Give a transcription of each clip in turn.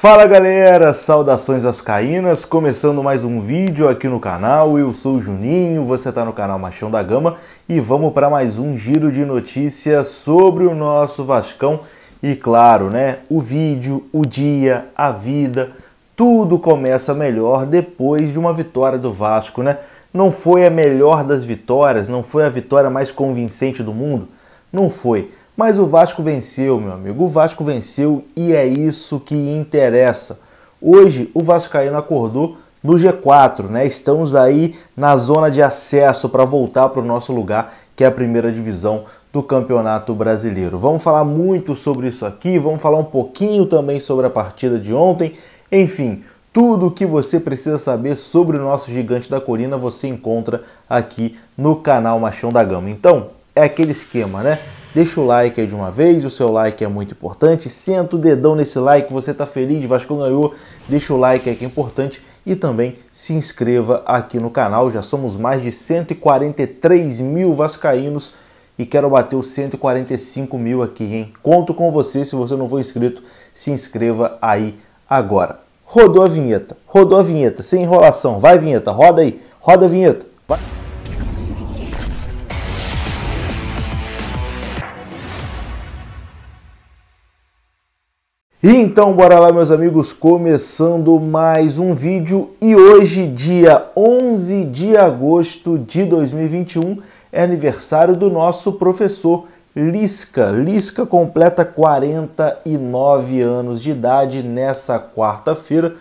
Fala galera, saudações vascaínas, começando mais um vídeo aqui no canal, eu sou o Juninho, você está no canal Machão da Gama e vamos para mais um giro de notícias sobre o nosso Vascão e claro, né, o vídeo, o dia, a vida, tudo começa melhor depois de uma vitória do Vasco, né? Não foi a melhor das vitórias, não foi a vitória mais convincente do mundo, não foi, mas o Vasco venceu, meu amigo. O Vasco venceu e é isso que interessa. Hoje o Vascaíno acordou no G4, né? Estamos aí na zona de acesso para voltar para o nosso lugar, que é a primeira divisão do Campeonato Brasileiro. Vamos falar muito sobre isso aqui, vamos falar um pouquinho também sobre a partida de ontem. Enfim, tudo o que você precisa saber sobre o nosso gigante da colina você encontra aqui no canal Machão da Gama. Então, é aquele esquema, né? Deixa o like aí de uma vez, o seu like é muito importante. Senta o dedão nesse like, você tá feliz, Vasco ganhou. Deixa o like aí que é importante e também se inscreva aqui no canal. Já somos mais de 143 mil vascaínos e quero bater os 145 mil aqui, hein? Conto com você, se você não for inscrito, se inscreva aí agora. Rodou a vinheta, rodou a vinheta, sem enrolação. Vai vinheta, roda aí, roda a vinheta. Vai. então, bora lá, meus amigos, começando mais um vídeo. E hoje, dia 11 de agosto de 2021, é aniversário do nosso professor Lisca. Lisca completa 49 anos de idade nessa quarta-feira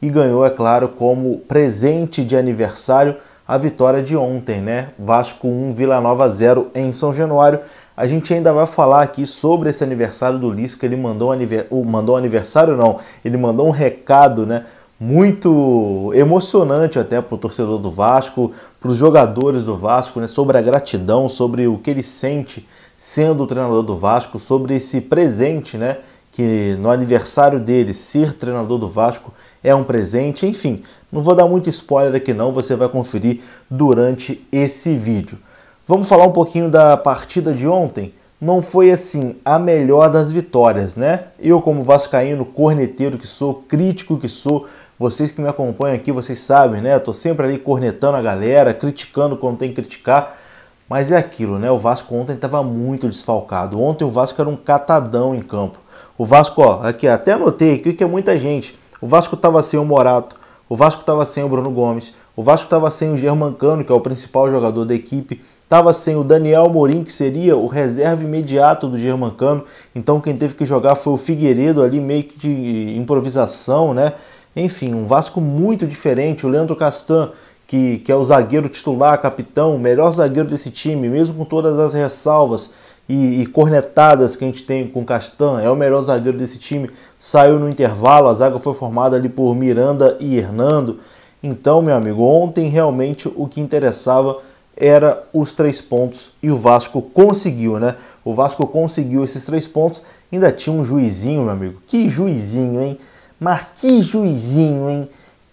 e ganhou, é claro, como presente de aniversário a vitória de ontem, né? Vasco 1, Vila Nova 0 em São Januário. A gente ainda vai falar aqui sobre esse aniversário do Ulisses, que ele mandou um, aniver... mandou um aniversário, não, ele mandou um recado, né? Muito emocionante até para o torcedor do Vasco, para os jogadores do Vasco, né? Sobre a gratidão, sobre o que ele sente sendo o treinador do Vasco, sobre esse presente, né? Que no aniversário dele ser treinador do Vasco é um presente. Enfim, não vou dar muito spoiler aqui não, você vai conferir durante esse vídeo. Vamos falar um pouquinho da partida de ontem? Não foi assim a melhor das vitórias, né? Eu, como vascaíno, corneteiro que sou, crítico que sou, vocês que me acompanham aqui, vocês sabem, né? Eu tô sempre ali cornetando a galera, criticando quando tem que criticar. Mas é aquilo, né? O Vasco ontem estava muito desfalcado. Ontem o Vasco era um catadão em campo. O Vasco, ó, aqui até anotei aqui que é muita gente. O Vasco estava sem o Morato, o Vasco estava sem o Bruno Gomes, o Vasco estava sem o Germancano, que é o principal jogador da equipe. Estava sem o Daniel Morim, que seria o reserva imediato do Germancano. Então quem teve que jogar foi o Figueiredo ali, meio que de improvisação, né? Enfim, um Vasco muito diferente. O Leandro Castan, que, que é o zagueiro titular, capitão, o melhor zagueiro desse time, mesmo com todas as ressalvas, e, e, cornetadas que a gente tem com Castan, é o melhor zagueiro desse time, saiu no intervalo, a zaga foi formada ali por Miranda e Hernando. Então, meu amigo, ontem realmente o que interessava era os três pontos e o Vasco conseguiu, né? O Vasco conseguiu esses três pontos. Ainda tinha um juizinho, meu amigo. Que juizinho, hein? Mas que juizinho, hein?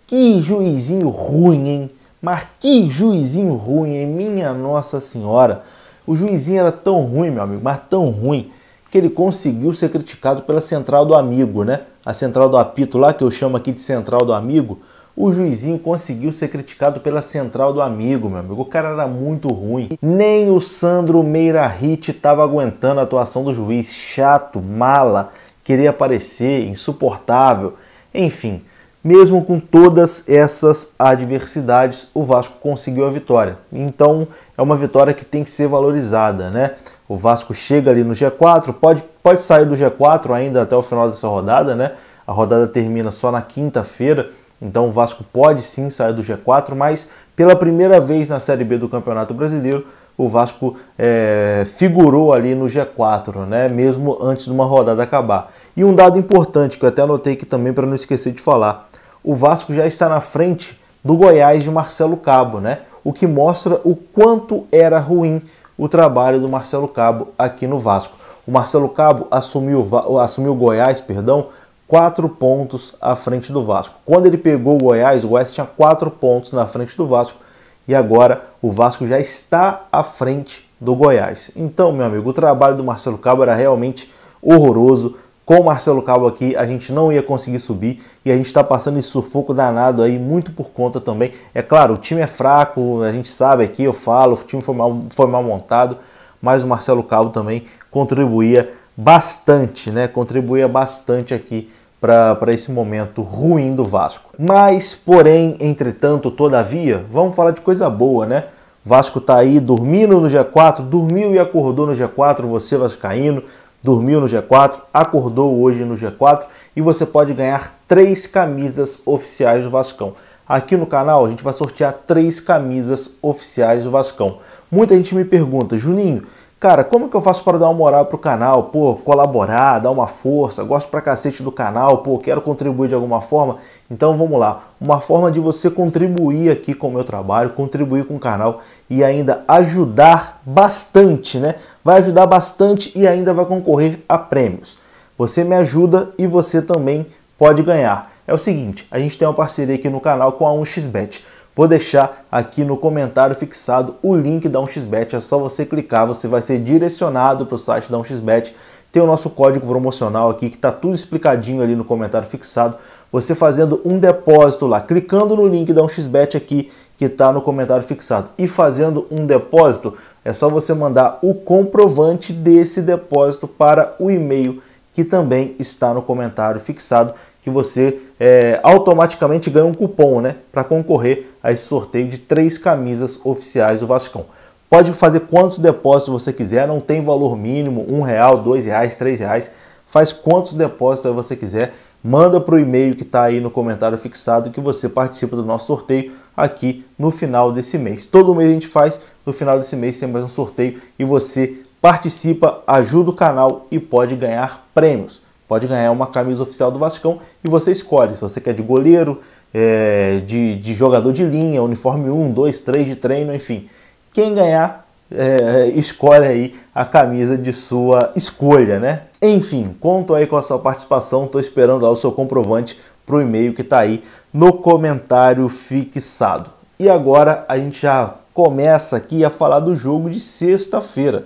Que juizinho ruim, hein? Mas que juizinho ruim, hein? Minha Nossa Senhora! O juizinho era tão ruim, meu amigo, mas tão ruim, que ele conseguiu ser criticado pela central do amigo, né? A central do apito lá, que eu chamo aqui de central do amigo, o juizinho conseguiu ser criticado pela central do amigo, meu amigo. O cara era muito ruim. Nem o Sandro Meira Hit estava aguentando a atuação do juiz. Chato, mala, queria aparecer, insuportável. Enfim, mesmo com todas essas adversidades, o Vasco conseguiu a vitória. Então é uma vitória que tem que ser valorizada, né? O Vasco chega ali no G4, pode, pode sair do G4 ainda até o final dessa rodada, né? A rodada termina só na quinta-feira. Então o Vasco pode sim sair do G4, mas pela primeira vez na Série B do Campeonato Brasileiro, o Vasco é, figurou ali no G4, né? mesmo antes de uma rodada acabar. E um dado importante que eu até anotei aqui também para não esquecer de falar: o Vasco já está na frente do Goiás de Marcelo Cabo, né? o que mostra o quanto era ruim o trabalho do Marcelo Cabo aqui no Vasco. O Marcelo Cabo assumiu, assumiu Goiás, perdão, quatro pontos à frente do Vasco. Quando ele pegou o Goiás, o Goiás tinha quatro pontos na frente do Vasco e agora o Vasco já está à frente do Goiás. Então, meu amigo, o trabalho do Marcelo Cabo era realmente horroroso. Com o Marcelo Cabo aqui, a gente não ia conseguir subir e a gente está passando esse sufoco danado aí, muito por conta também. É claro, o time é fraco, a gente sabe aqui, eu falo, o time foi mal, foi mal montado, mas o Marcelo Cabo também contribuía bastante, né? Contribuía bastante aqui para esse momento ruim do Vasco. Mas, porém, entretanto, todavia, vamos falar de coisa boa, né? Vasco está aí dormindo no G4, dormiu e acordou no G4, você vascaíno, dormiu no G4, acordou hoje no G4 e você pode ganhar três camisas oficiais do Vascão. Aqui no canal a gente vai sortear três camisas oficiais do Vascão. Muita gente me pergunta, Juninho, Cara, como que eu faço para dar uma moral pro canal? Pô, colaborar, dar uma força, gosto pra cacete do canal, pô, quero contribuir de alguma forma. Então vamos lá, uma forma de você contribuir aqui com o meu trabalho, contribuir com o canal e ainda ajudar bastante, né? Vai ajudar bastante e ainda vai concorrer a prêmios. Você me ajuda e você também pode ganhar. É o seguinte, a gente tem uma parceria aqui no canal com a 1xBet. Vou deixar aqui no comentário fixado o link da 1xbet, é só você clicar, você vai ser direcionado para o site da 1xbet. Tem o nosso código promocional aqui que está tudo explicadinho ali no comentário fixado. Você fazendo um depósito lá, clicando no link da 1xbet aqui que está no comentário fixado e fazendo um depósito, é só você mandar o comprovante desse depósito para o e-mail que também está no comentário fixado que você é, automaticamente ganha um cupom né, para concorrer a esse sorteio de três camisas oficiais do Vascão. Pode fazer quantos depósitos você quiser, não tem valor mínimo, um real, dois reais, três reais. Faz quantos depósitos você quiser, manda para o e-mail que está aí no comentário fixado que você participa do nosso sorteio aqui no final desse mês. Todo mês a gente faz, no final desse mês tem mais um sorteio e você participa, ajuda o canal e pode ganhar prêmios pode ganhar uma camisa oficial do Vascão e você escolhe se você quer de goleiro, é, de, de, jogador de linha, uniforme 1, 2, 3 de treino, enfim. Quem ganhar, é, escolhe aí a camisa de sua escolha, né? Enfim, conto aí com a sua participação, estou esperando lá o seu comprovante para o e-mail que está aí no comentário fixado. E agora a gente já começa aqui a falar do jogo de sexta-feira.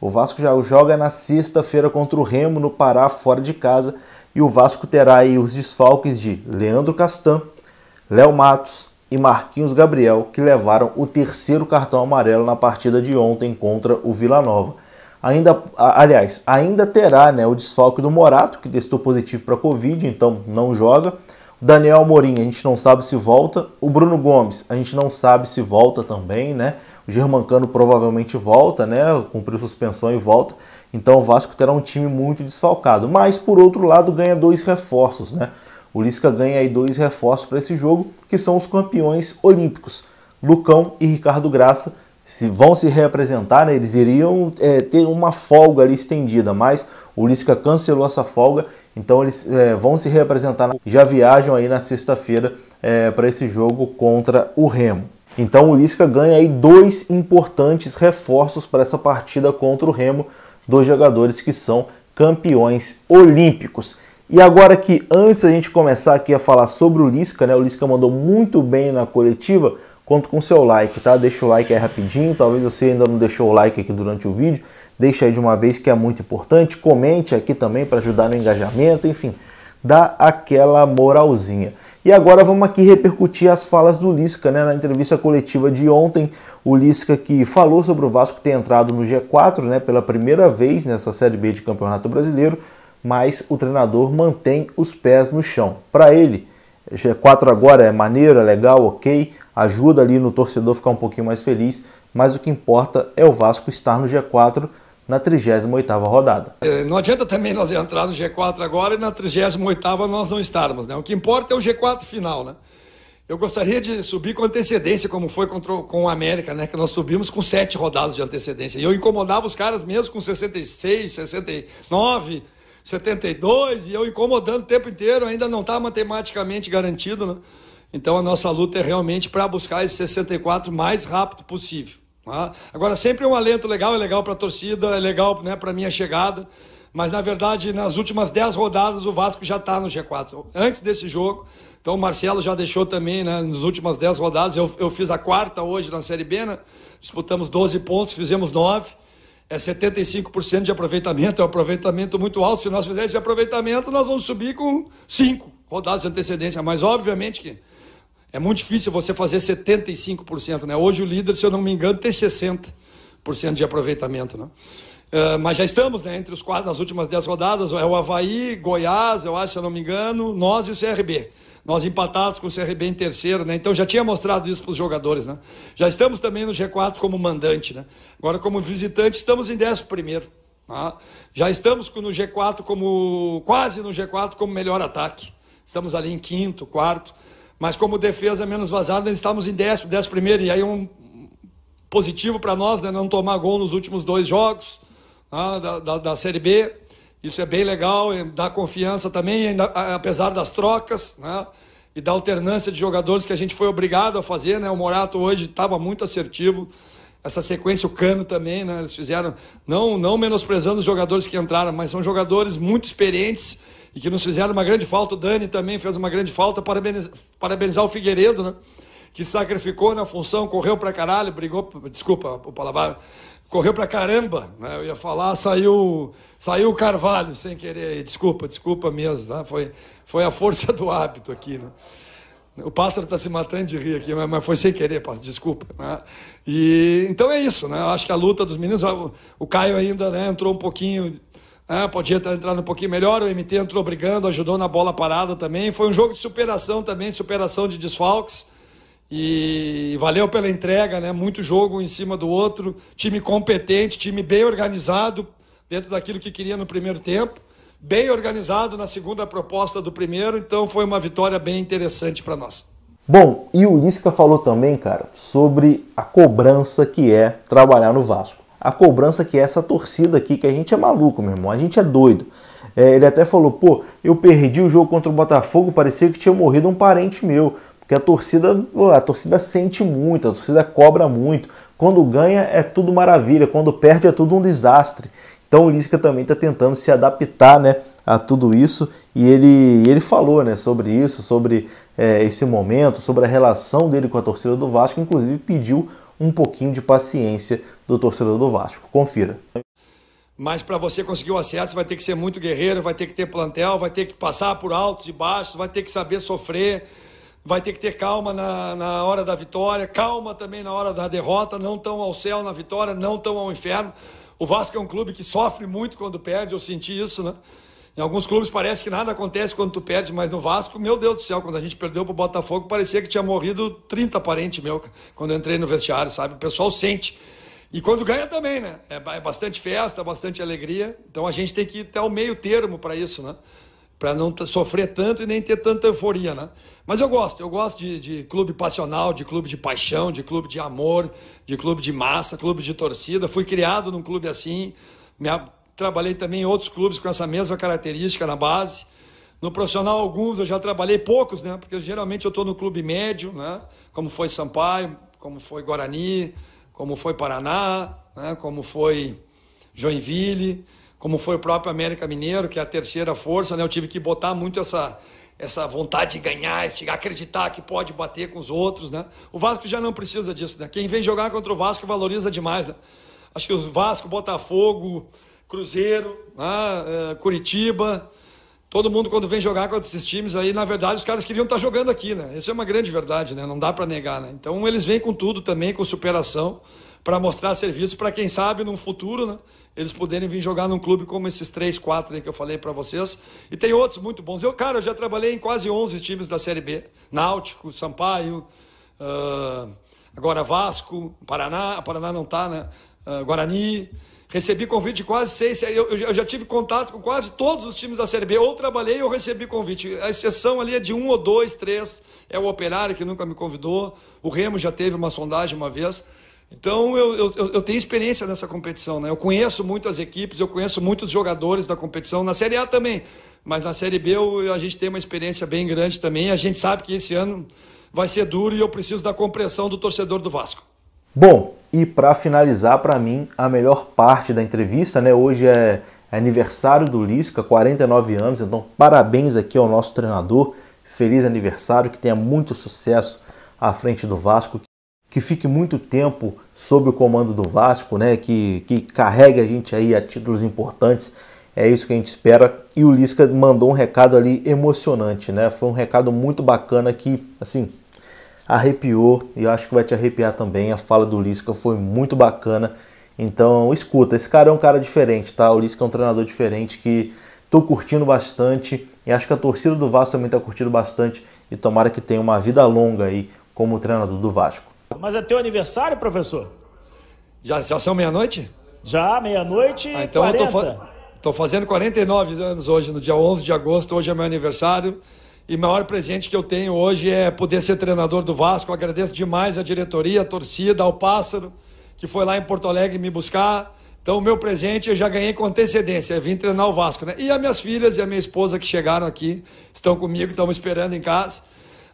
O Vasco já joga na sexta-feira contra o Remo no Pará, fora de casa, e o Vasco terá aí os desfalques de Leandro Castan, Léo Matos e Marquinhos Gabriel, que levaram o terceiro cartão amarelo na partida de ontem contra o Vila Nova. Ainda, aliás, ainda terá né, o desfalque do Morato, que testou positivo para Covid, então não joga. Daniel Morim, a gente não sabe se volta. O Bruno Gomes, a gente não sabe se volta também, né? O Germancano provavelmente volta, né? Cumpriu suspensão e volta. Então o Vasco terá um time muito desfalcado. Mas, por outro lado, ganha dois reforços, né? O Lisca ganha aí dois reforços para esse jogo, que são os campeões olímpicos, Lucão e Ricardo Graça se vão se reapresentar, né, eles iriam é, ter uma folga ali estendida, mas o Lisca cancelou essa folga, então eles é, vão se reapresentar, já viajam aí na sexta-feira é, para esse jogo contra o Remo. Então o Lisca ganha aí dois importantes reforços para essa partida contra o Remo, dois jogadores que são campeões olímpicos. E agora que antes a gente começar aqui a falar sobre o Lisca, né, o Lisca mandou muito bem na coletiva, Conto com seu like, tá? Deixa o like aí rapidinho. Talvez você ainda não deixou o like aqui durante o vídeo. Deixa aí de uma vez que é muito importante. Comente aqui também para ajudar no engajamento. Enfim, dá aquela moralzinha. E agora vamos aqui repercutir as falas do Lisca, né? Na entrevista coletiva de ontem, o Lisca que falou sobre o Vasco ter entrado no G4, né? Pela primeira vez nessa Série B de Campeonato Brasileiro, mas o treinador mantém os pés no chão. Para ele, G4 agora é maneiro, é legal, ok, ajuda ali no torcedor ficar um pouquinho mais feliz, mas o que importa é o Vasco estar no G4 na 38ª rodada. É, não adianta também nós entrar no G4 agora e na 38ª nós não estarmos, né? O que importa é o G4 final, né? Eu gostaria de subir com antecedência, como foi contra, com o América, né? Que nós subimos com sete rodadas de antecedência. E eu incomodava os caras mesmo com 66, 69, 72, e eu incomodando o tempo inteiro, ainda não está matematicamente garantido, né? Então a nossa luta é realmente para buscar esse 64 mais rápido possível. Tá? Agora sempre é um alento legal, é legal para a torcida, é legal né, para minha chegada. Mas na verdade nas últimas 10 rodadas o Vasco já está no G4. Antes desse jogo, então o Marcelo já deixou também né, nas últimas 10 rodadas. Eu, eu fiz a quarta hoje na Série B, né? disputamos 12 pontos, fizemos 9 é 75% de aproveitamento, é um aproveitamento muito alto. Se nós fizermos esse aproveitamento, nós vamos subir com cinco rodadas de antecedência. Mas, obviamente, que é muito difícil você fazer 75%, né? Hoje o líder, se eu não me engano, tem 60% de aproveitamento, né? Uh, mas já estamos né, entre os quatro das últimas 10 rodadas, é o Havaí, Goiás, eu acho, se eu não me engano, nós e o CRB. Nós empatados com o CRB em terceiro, né? Então já tinha mostrado isso para os jogadores, né? Já estamos também no G4 como mandante, né? Agora, como visitante, estamos em 11 primeiro. Tá? Já estamos no G4 como. quase no G4 como melhor ataque. Estamos ali em quinto, quarto. Mas como defesa menos vazada, estamos em décimo, décimo primeiro, e aí um positivo para nós, né, não tomar gol nos últimos dois jogos né, da, da, da, Série B. Isso é bem legal, dá confiança também, ainda, apesar das trocas, né? E da alternância de jogadores que a gente foi obrigado a fazer, né? O Morato hoje estava muito assertivo. Essa sequência, o Cano também, né? Eles fizeram, não, não menosprezando os jogadores que entraram, mas são jogadores muito experientes e que nos fizeram uma grande falta. O Dani também fez uma grande falta. Parabenizar, parabenizar o Figueiredo, né? Que sacrificou na função, correu pra caralho, brigou. Desculpa o palavrão. Correu pra caramba, né? Eu ia falar, saiu saiu o Carvalho sem querer. Desculpa, desculpa mesmo. Né? Foi, foi a força do hábito aqui, né? O pássaro está se matando de rir aqui, mas foi sem querer, pássaro, desculpa. Né? E, então é isso, né? Eu acho que a luta dos meninos. O, o Caio ainda né, entrou um pouquinho ah, podia estar entrando um pouquinho melhor, o MT entrou brigando, ajudou na bola parada também. Foi um jogo de superação também, superação de desfalques. E valeu pela entrega, né? Muito jogo um em cima do outro. Time competente, time bem organizado, dentro daquilo que queria no primeiro tempo. Bem organizado na segunda proposta do primeiro, então foi uma vitória bem interessante para nós. Bom, e o Lisca falou também, cara, sobre a cobrança que é trabalhar no Vasco a cobrança que é essa torcida aqui, que a gente é maluco, meu irmão, a gente é doido. É, ele até falou, pô, eu perdi o jogo contra o Botafogo, parecia que tinha morrido um parente meu. Porque a torcida, a torcida sente muito, a torcida cobra muito. Quando ganha é tudo maravilha, quando perde é tudo um desastre. Então o Lisca também está tentando se adaptar né, a tudo isso e ele, ele falou né, sobre isso, sobre é, esse momento, sobre a relação dele com a torcida do Vasco, inclusive pediu um pouquinho de paciência do torcedor do Vasco. Confira. Mas para você conseguir o acesso vai ter que ser muito guerreiro, vai ter que ter plantel, vai ter que passar por altos e baixos, vai ter que saber sofrer, vai ter que ter calma na, na hora da vitória, calma também na hora da derrota, não tão ao céu na vitória, não tão ao inferno. O Vasco é um clube que sofre muito quando perde, eu senti isso, né? Em alguns clubes parece que nada acontece quando tu perde, mas no Vasco, meu Deus do céu, quando a gente perdeu pro Botafogo, parecia que tinha morrido 30 parentes meu quando eu entrei no vestiário, sabe? O pessoal sente. E quando ganha também, né? É, é bastante festa, bastante alegria. Então a gente tem que ir até o meio termo para isso, né? Para não sofrer tanto e nem ter tanta euforia, né? Mas eu gosto, eu gosto de, de clube passional, de clube de paixão, de clube de amor, de clube de massa, clube de torcida. Fui criado num clube assim. Minha trabalhei também em outros clubes com essa mesma característica na base. No profissional, alguns eu já trabalhei, poucos, né? Porque geralmente eu estou no clube médio, né? Como foi Sampaio, como foi Guarani, como foi Paraná, né? como foi Joinville, como foi o próprio América Mineiro, que é a terceira força, né? Eu tive que botar muito essa, essa vontade de ganhar, de acreditar que pode bater com os outros, né? O Vasco já não precisa disso, né? Quem vem jogar contra o Vasco valoriza demais, né? Acho que os Vasco, Botafogo, Cruzeiro, ah, Curitiba. Todo mundo, quando vem jogar contra esses times aí, na verdade, os caras queriam estar tá jogando aqui, né? Isso é uma grande verdade, né? Não dá para negar, né? Então, eles vêm com tudo também, com superação, para mostrar serviço para quem sabe, num futuro, né? eles poderem vir jogar num clube como esses três, quatro aí que eu falei para vocês. E tem outros muito bons. Eu, cara, eu já trabalhei em quase 11 times da Série B. Náutico, Sampaio, uh, agora Vasco, Paraná, Paraná não tá, né? Uh, Guarani. Recebi convite de quase seis, eu, eu, já tive contato com quase todos os times da Série B. Ou trabalhei ou recebi convite. A exceção ali é de um ou dois, três. É o Operário que nunca me convidou. O Remo já teve uma sondagem uma vez. Então eu, eu, eu tenho experiência nessa competição, né? Eu conheço muitas equipes, eu conheço muitos jogadores da competição, na Série A também. Mas na Série B eu, a gente tem uma experiência bem grande também. A gente sabe que esse ano vai ser duro e eu preciso da compreensão do torcedor do Vasco. Bom, e para finalizar, para mim, a melhor parte da entrevista, né? Hoje é aniversário do Lisca, 49 anos, então parabéns aqui ao nosso treinador. Feliz aniversário, que tenha muito sucesso à frente do Vasco, que fique muito tempo sob o comando do Vasco, né? Que, que carregue a gente aí a títulos importantes. É isso que a gente espera. E o Lisca mandou um recado ali emocionante, né? Foi um recado muito bacana que, assim, arrepiou e eu acho que vai te arrepiar também. A fala do Lisca foi muito bacana. Então, escuta, esse cara é um cara diferente, tá? O Lisca é um treinador diferente que tô curtindo bastante e acho que a torcida do Vasco também tá curtindo bastante e tomara que tenha uma vida longa aí como treinador do Vasco. Mas é teu aniversário, professor? Já, já são meia-noite? Já, meia-noite ah, Então 40. eu tô, fa tô fazendo 49 anos hoje, no dia 11 de agosto, hoje é meu aniversário. E o maior presente que eu tenho hoje é poder ser treinador do Vasco. agradeço demais a diretoria, a torcida, ao Pássaro, que foi lá em Porto Alegre me buscar. Então, o meu presente eu já ganhei com antecedência, eu vim treinar o Vasco, né? E as minhas filhas e a minha esposa que chegaram aqui, estão comigo, estão me esperando em casa.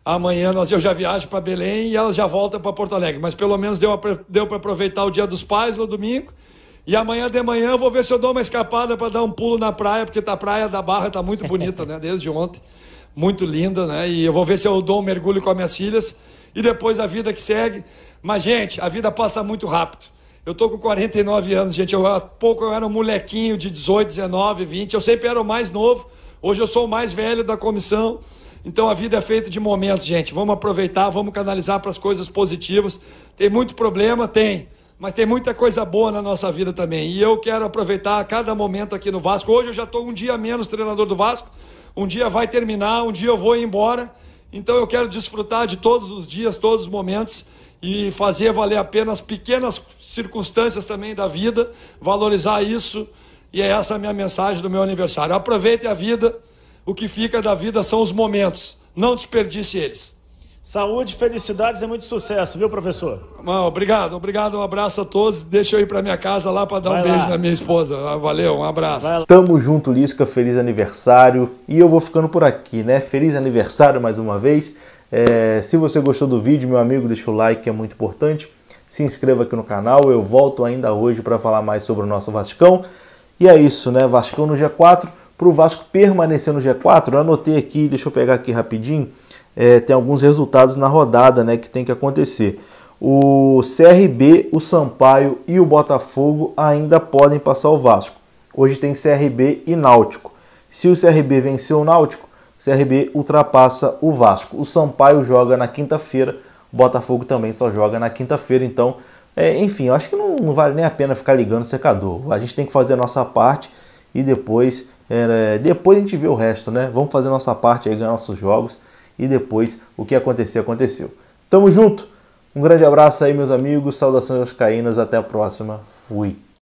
Amanhã nós, eu já viajo para Belém e elas já voltam para Porto Alegre. Mas pelo menos deu, deu para aproveitar o Dia dos Pais no domingo. E amanhã de manhã eu vou ver se eu dou uma escapada para dar um pulo na praia, porque tá a praia da Barra está muito bonita, né? Desde ontem muito linda, né? E eu vou ver se eu dou um mergulho com as minhas filhas e depois a vida que segue. Mas, gente, a vida passa muito rápido. Eu tô com 49 anos, gente. Eu, há pouco eu era um molequinho de 18, 19, 20. Eu sempre era o mais novo. Hoje eu sou o mais velho da comissão. Então a vida é feita de momentos, gente. Vamos aproveitar, vamos canalizar para as coisas positivas. Tem muito problema? Tem. Mas tem muita coisa boa na nossa vida também. E eu quero aproveitar cada momento aqui no Vasco. Hoje eu já estou um dia menos treinador do Vasco, um dia vai terminar, um dia eu vou embora. Então eu quero desfrutar de todos os dias, todos os momentos e fazer valer apenas pequenas circunstâncias também da vida, valorizar isso. E é essa a minha mensagem do meu aniversário. Aproveite a vida, o que fica da vida são os momentos, não desperdice eles. Saúde, felicidades e muito sucesso, viu, professor? Bom, obrigado, obrigado, um abraço a todos. Deixa eu ir para minha casa lá para dar Vai um lá. beijo na minha esposa. Ah, valeu, um abraço. Tamo junto, Lisca, feliz aniversário. E eu vou ficando por aqui, né? Feliz aniversário mais uma vez. É, se você gostou do vídeo, meu amigo, deixa o like, é muito importante. Se inscreva aqui no canal, eu volto ainda hoje para falar mais sobre o nosso Vascão. E é isso, né? Vascão no G4, para o Vasco permanecer no G4, eu anotei aqui, deixa eu pegar aqui rapidinho é, tem alguns resultados na rodada né, que tem que acontecer. O CRB, o Sampaio e o Botafogo ainda podem passar o Vasco. Hoje tem CRB e Náutico. Se o CRB vencer o Náutico, o CRB ultrapassa o Vasco. O Sampaio joga na quinta-feira, o Botafogo também só joga na quinta-feira, então é, enfim, eu acho que não, não, vale nem a pena ficar ligando o secador. A gente tem que fazer a nossa parte e depois, é, depois a gente vê o resto, né? Vamos fazer a nossa parte aí, ganhar nossos jogos e depois o que acontecer, aconteceu. Tamo junto! Um grande abraço aí, meus amigos, saudações aos caínas, até a próxima, fui!